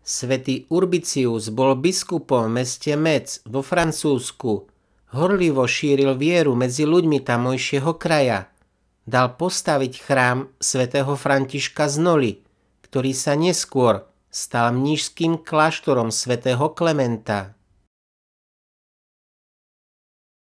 Svetý Urbicius bol biskupom v meste Mec vo Francúzsku. Horlivo šíril vieru medzi ľuďmi tamojšieho kraja. Dal postaviť chrám svätého Františka z Noli, ktorý sa neskôr stal mnížským kláštorom svätého Klementa.